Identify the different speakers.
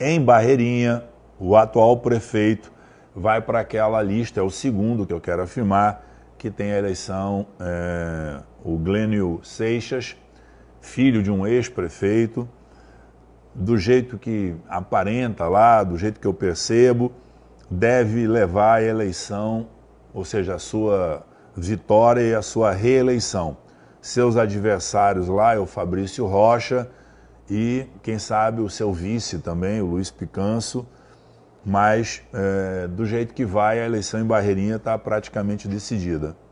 Speaker 1: Em Barreirinha, o atual prefeito vai para aquela lista, é o segundo que eu quero afirmar, que tem a eleição é, o Glênio Seixas, filho de um ex-prefeito, do jeito que aparenta lá, do jeito que eu percebo, deve levar a eleição, ou seja, a sua vitória e a sua reeleição. Seus adversários lá é o Fabrício Rocha, e, quem sabe, o seu vice também, o Luiz Picanso. Mas, é, do jeito que vai, a eleição em Barreirinha está praticamente decidida.